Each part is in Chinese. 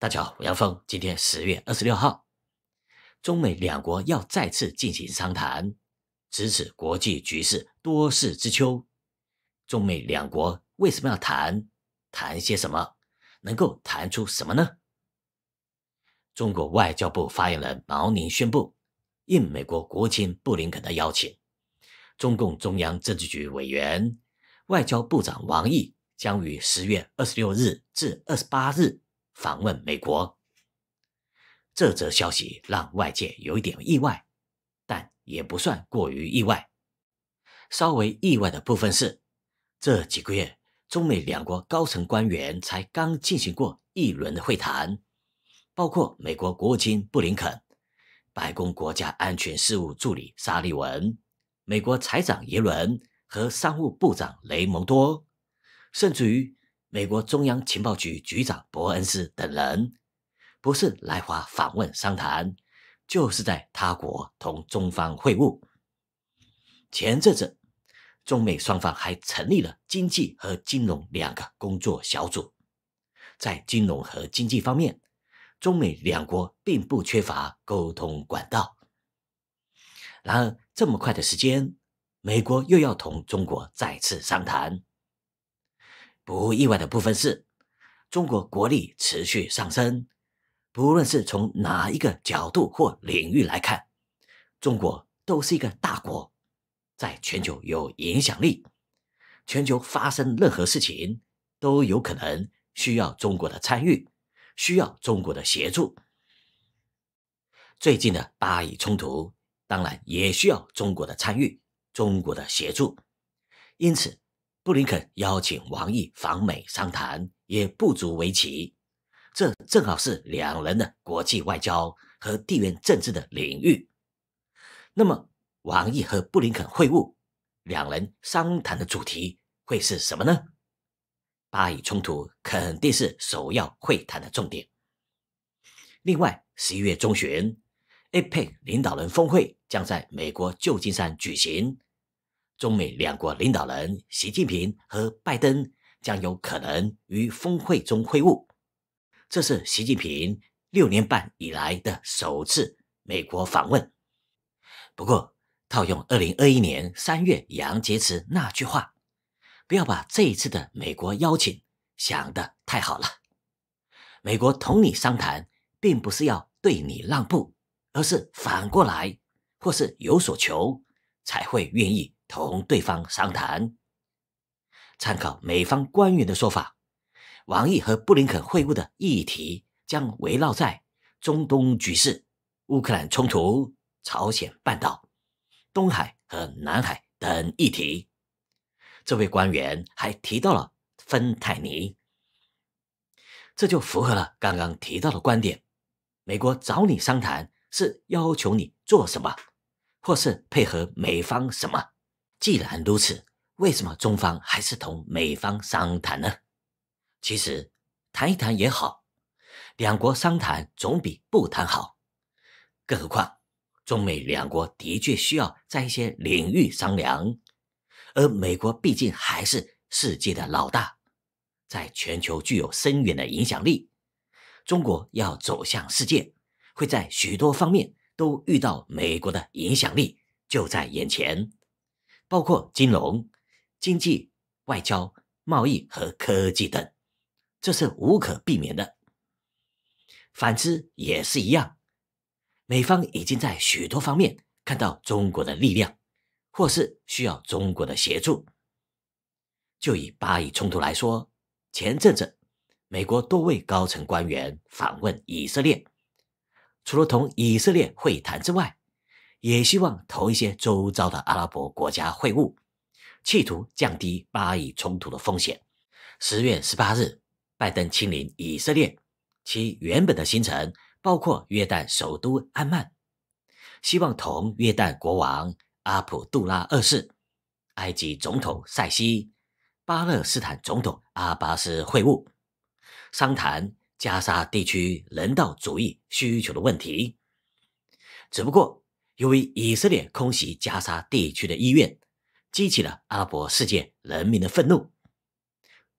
大家好，我杨峰。今天十月二十六号，中美两国要再次进行商谈。值此国际局势多事之秋，中美两国为什么要谈？谈些什么？能够谈出什么呢？中国外交部发言人毛宁宣布，应美国国务卿布林肯的邀请，中共中央政治局委员、外交部长王毅将于十月二十六日至二十八日。访问美国，这则消息让外界有一点意外，但也不算过于意外。稍微意外的部分是，这几个月中美两国高层官员才刚进行过一轮的会谈，包括美国国务卿布林肯、白宫国家安全事务助理沙利文、美国财长耶伦和商务部长雷蒙多，甚至于。美国中央情报局局长伯恩斯等人，不是来华访问商谈，就是在他国同中方会晤。前阵子，中美双方还成立了经济和金融两个工作小组。在金融和经济方面，中美两国并不缺乏沟通管道。然而，这么快的时间，美国又要同中国再次商谈。不意外的部分是，中国国力持续上升，不论是从哪一个角度或领域来看，中国都是一个大国，在全球有影响力。全球发生任何事情都有可能需要中国的参与，需要中国的协助。最近的巴以冲突，当然也需要中国的参与，中国的协助。因此。布林肯邀请王毅访美商谈，也不足为奇。这正好是两人的国际外交和地缘政治的领域。那么，王毅和布林肯会晤，两人商谈的主题会是什么呢？巴以冲突肯定是首要会谈的重点。另外，十一月中旬，APEC 领导人峰会将在美国旧金山举行。中美两国领导人习近平和拜登将有可能于峰会中会晤，这是习近平六年半以来的首次美国访问。不过，套用二零二一年三月杨洁篪那句话：“不要把这一次的美国邀请想得太好了。美国同你商谈，并不是要对你让步，而是反过来，或是有所求，才会愿意。”同对方商谈。参考美方官员的说法，王毅和布林肯会晤的议题将围绕在中东局势、乌克兰冲突、朝鲜半岛、东海和南海等议题。这位官员还提到了芬太尼，这就符合了刚刚提到的观点：美国找你商谈是要求你做什么，或是配合美方什么。既然如此，为什么中方还是同美方商谈呢？其实谈一谈也好，两国商谈总比不谈好。更何况，中美两国的确需要在一些领域商量，而美国毕竟还是世界的老大，在全球具有深远的影响力。中国要走向世界，会在许多方面都遇到美国的影响力，就在眼前。包括金融、经济、外交、贸易和科技等，这是无可避免的。反之也是一样，美方已经在许多方面看到中国的力量，或是需要中国的协助。就以巴以冲突来说，前阵子美国多位高层官员访问以色列，除了同以色列会谈之外，也希望投一些周遭的阿拉伯国家会晤，企图降低巴以冲突的风险。十月十八日，拜登亲临以色列，其原本的行程包括约旦首都安曼，希望同约旦国王阿卜杜拉二世、埃及总统塞西、巴勒斯坦总统阿巴斯会晤，商谈加沙地区人道主义需求的问题。只不过。由于以色列空袭加沙地区的医院，激起了阿拉伯世界人民的愤怒，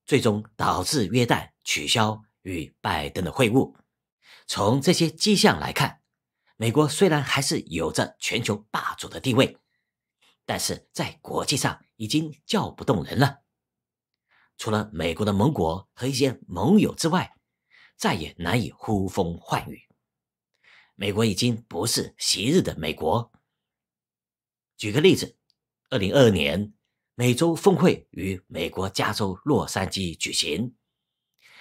最终导致约旦取消与拜登的会晤。从这些迹象来看，美国虽然还是有着全球霸主的地位，但是在国际上已经叫不动人了。除了美国的盟国和一些盟友之外，再也难以呼风唤雨。美国已经不是昔日的美国。举个例子，二零二二年美洲峰会于美国加州洛杉矶举行，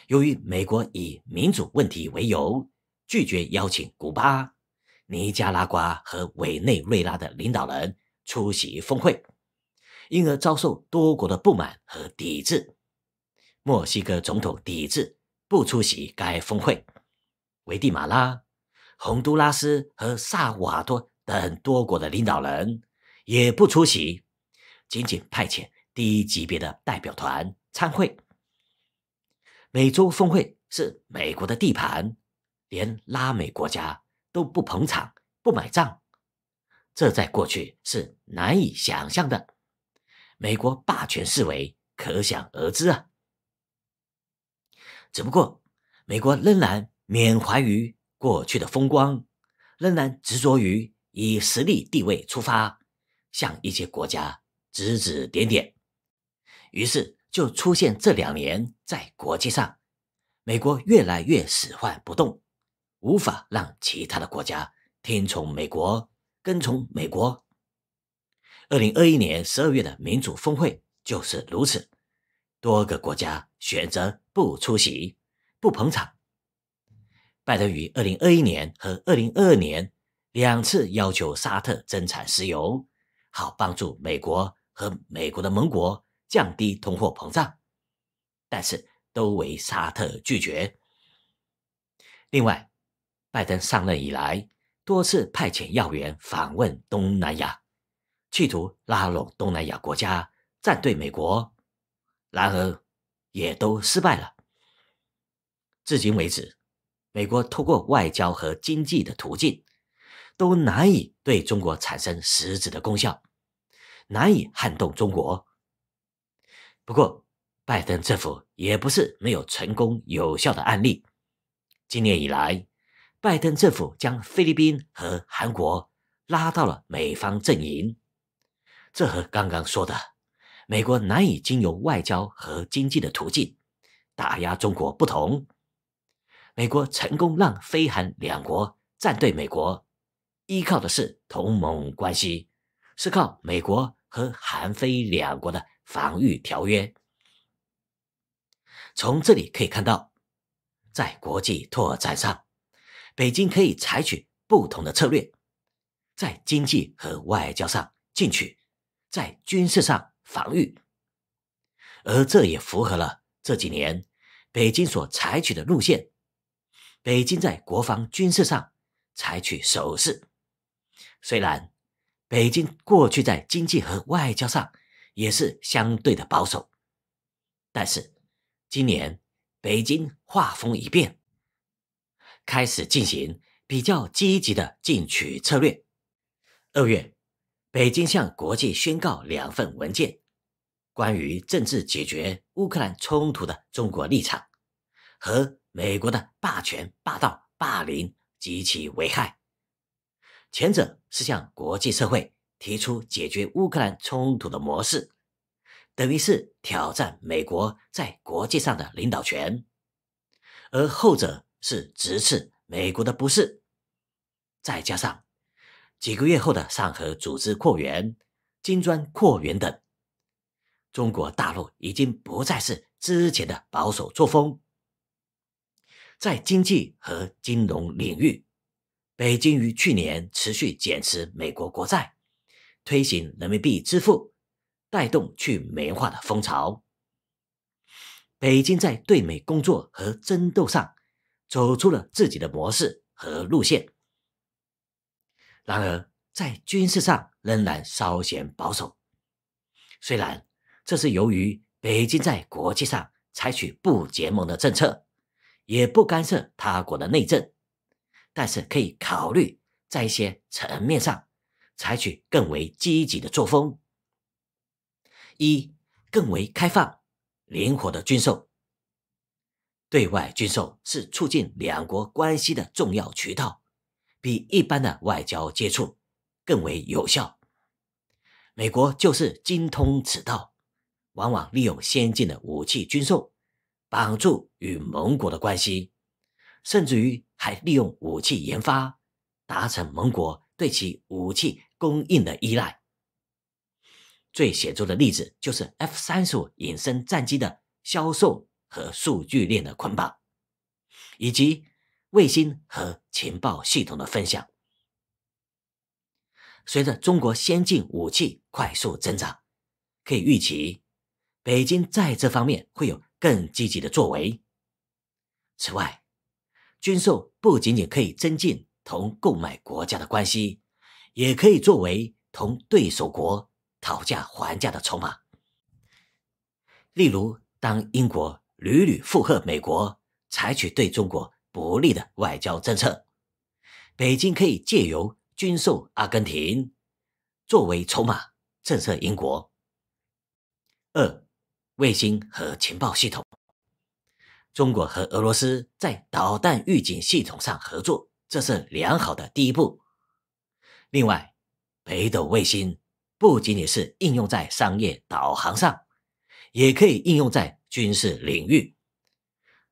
由于美国以民主问题为由拒绝邀请古巴、尼加拉瓜和委内瑞拉的领导人出席峰会，因而遭受多国的不满和抵制。墨西哥总统抵制不出席该峰会，危地马拉。洪都拉斯和萨瓦多等多国的领导人也不出席，仅仅派遣低级别的代表团参会。美洲峰会是美国的地盘，连拉美国家都不捧场、不买账，这在过去是难以想象的，美国霸权思维可想而知啊。只不过，美国仍然缅怀于。过去的风光，仍然执着于以实力地位出发，向一些国家指指点点，于是就出现这两年在国际上，美国越来越使唤不动，无法让其他的国家听从美国、跟从美国。二零二一年十二月的民主峰会就是如此，多个国家选择不出席、不捧场。拜登于二零二一年和二零二二年两次要求沙特增产石油，好帮助美国和美国的盟国降低通货膨胀，但是都为沙特拒绝。另外，拜登上任以来多次派遣要员访问东南亚，企图拉拢东南亚国家站队美国，然而也都失败了。至今为止。美国透过外交和经济的途径，都难以对中国产生实质的功效，难以撼动中国。不过，拜登政府也不是没有成功有效的案例。今年以来，拜登政府将菲律宾和韩国拉到了美方阵营，这和刚刚说的美国难以经由外交和经济的途径打压中国不同。美国成功让非韩两国站对美国，依靠的是同盟关系，是靠美国和韩非两国的防御条约。从这里可以看到，在国际拓展上，北京可以采取不同的策略，在经济和外交上进取，在军事上防御，而这也符合了这几年北京所采取的路线。北京在国防军事上采取守势，虽然北京过去在经济和外交上也是相对的保守，但是今年北京画风一变，开始进行比较积极的进取策略。二月，北京向国际宣告两份文件，关于政治解决乌克兰冲突的中国立场和。美国的霸权、霸道、霸凌及其危害，前者是向国际社会提出解决乌克兰冲突的模式，等于是挑战美国在国际上的领导权；而后者是直斥美国的不是。再加上几个月后的上合组织扩员、金砖扩员等，中国大陆已经不再是之前的保守作风。在经济和金融领域，北京于去年持续减持美国国债，推行人民币支付，带动去美元化的风潮。北京在对美工作和争斗上，走出了自己的模式和路线。然而，在军事上仍然稍显保守，虽然这是由于北京在国际上采取不结盟的政策。也不干涉他国的内政，但是可以考虑在一些层面上采取更为积极的作风。一，更为开放、灵活的军售。对外军售是促进两国关系的重要渠道，比一般的外交接触更为有效。美国就是精通此道，往往利用先进的武器军售。帮助与盟国的关系，甚至于还利用武器研发达成盟国对其武器供应的依赖。最显著的例子就是 F 三十五隐身战机的销售和数据链的捆绑，以及卫星和情报系统的分享。随着中国先进武器快速增长，可以预期北京在这方面会有。更积极的作为。此外，军售不仅仅可以增进同购买国家的关系，也可以作为同对手国讨价还价的筹码。例如，当英国屡屡附和美国采取对中国不利的外交政策，北京可以借由军售阿根廷作为筹码震慑英国。二。卫星和情报系统，中国和俄罗斯在导弹预警系统上合作，这是良好的第一步。另外，北斗卫星不仅仅是应用在商业导航上，也可以应用在军事领域。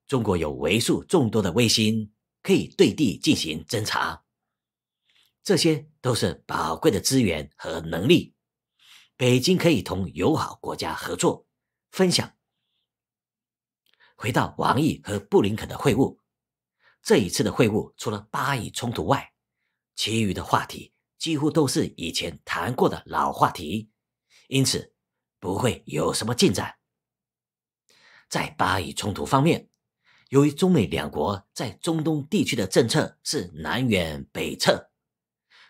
中国有为数众多的卫星可以对地进行侦查，这些都是宝贵的资源和能力。北京可以同友好国家合作。分享，回到王毅和布林肯的会晤，这一次的会晤除了巴以冲突外，其余的话题几乎都是以前谈过的老话题，因此不会有什么进展。在巴以冲突方面，由于中美两国在中东地区的政策是南辕北辙，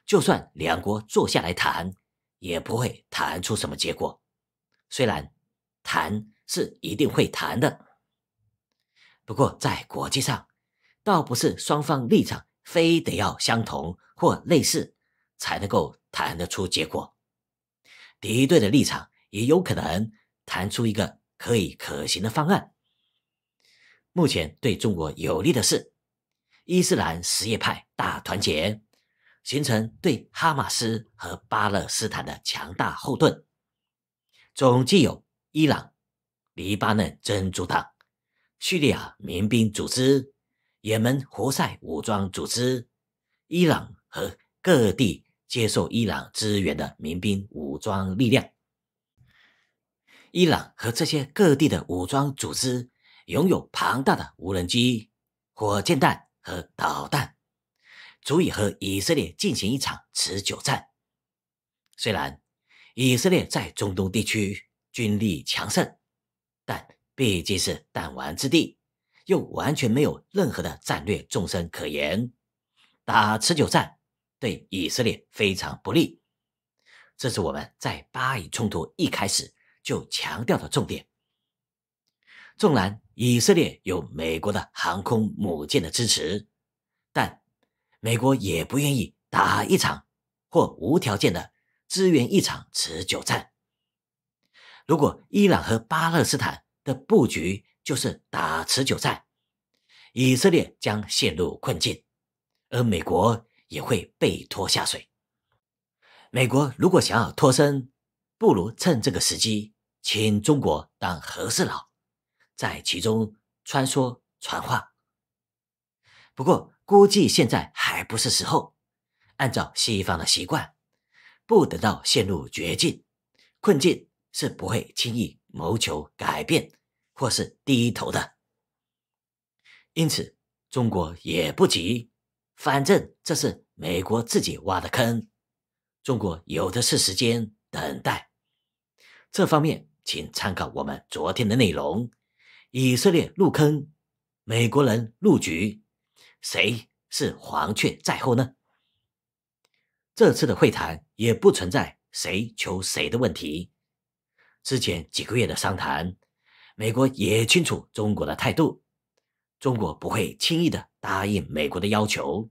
就算两国坐下来谈，也不会谈出什么结果。虽然。谈是一定会谈的，不过在国际上，倒不是双方立场非得要相同或类似才能够谈得出结果。敌对的立场也有可能谈出一个可以可行的方案。目前对中国有利的是伊斯兰什叶派大团结，形成对哈马斯和巴勒斯坦的强大后盾。总计有。伊朗、黎巴嫩真主党、叙利亚民兵组织、也门胡塞武装组织、伊朗和各地接受伊朗支援的民兵武装力量。伊朗和这些各地的武装组织拥有庞大的无人机、火箭弹和导弹，足以和以色列进行一场持久战。虽然以色列在中东地区。军力强盛，但毕竟是弹丸之地，又完全没有任何的战略纵深可言，打持久战对以色列非常不利。这是我们在巴以冲突一开始就强调的重点。纵然以色列有美国的航空母舰的支持，但美国也不愿意打一场或无条件的支援一场持久战。如果伊朗和巴勒斯坦的布局就是打持久战，以色列将陷入困境，而美国也会被拖下水。美国如果想要脱身，不如趁这个时机请中国当和事佬，在其中穿梭传话。不过，估计现在还不是时候。按照西方的习惯，不等到陷入绝境、困境。是不会轻易谋求改变或是低头的，因此中国也不急，反正这是美国自己挖的坑，中国有的是时间等待。这方面，请参考我们昨天的内容。以色列入坑，美国人入局，谁是黄雀在后呢？这次的会谈也不存在谁求谁的问题。之前几个月的商谈，美国也清楚中国的态度，中国不会轻易的答应美国的要求。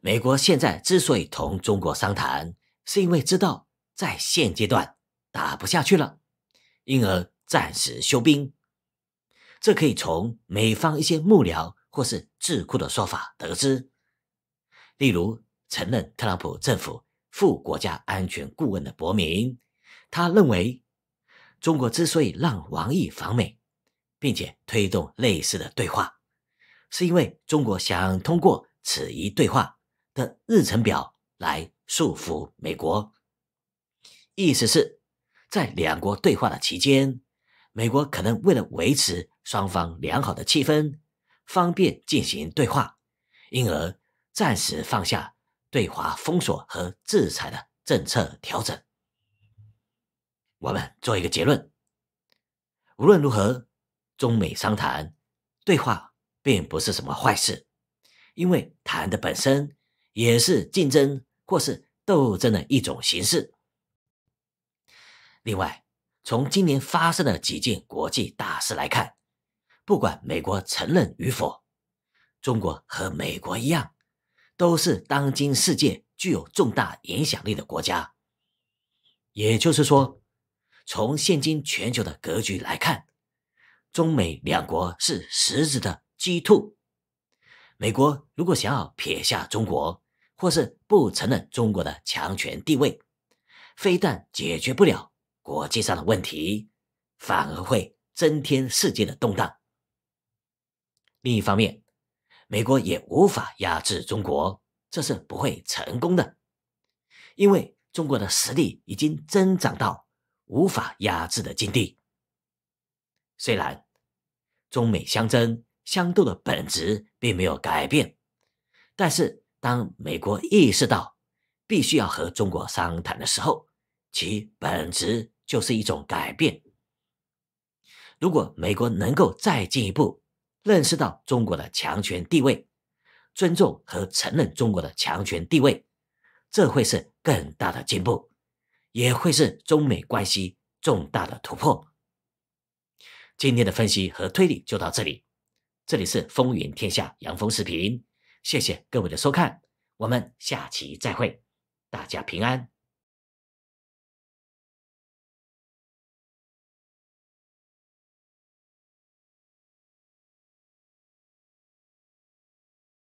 美国现在之所以同中国商谈，是因为知道在现阶段打不下去了，因而暂时休兵。这可以从美方一些幕僚或是智库的说法得知，例如曾任特朗普政府副国家安全顾问的伯明。他认为，中国之所以让王毅访美，并且推动类似的对话，是因为中国想通过此一对话的日程表来束缚美国。意思是，在两国对话的期间，美国可能为了维持双方良好的气氛，方便进行对话，因而暂时放下对华封锁和制裁的政策调整。我们做一个结论：无论如何，中美商谈、对话并不是什么坏事，因为谈的本身也是竞争或是斗争的一种形式。另外，从今年发生的几件国际大事来看，不管美国承认与否，中国和美国一样，都是当今世界具有重大影响力的国家。也就是说。从现今全球的格局来看，中美两国是实质的“鸡兔”。美国如果想要撇下中国，或是不承认中国的强权地位，非但解决不了国际上的问题，反而会增添世界的动荡。另一方面，美国也无法压制中国，这是不会成功的，因为中国的实力已经增长到。无法压制的境地。虽然中美相争相斗的本质并没有改变，但是当美国意识到必须要和中国商谈的时候，其本质就是一种改变。如果美国能够再进一步认识到中国的强权地位，尊重和承认中国的强权地位，这会是更大的进步。也会是中美关系重大的突破。今天的分析和推理就到这里，这里是风云天下杨峰视频，谢谢各位的收看，我们下期再会，大家平安。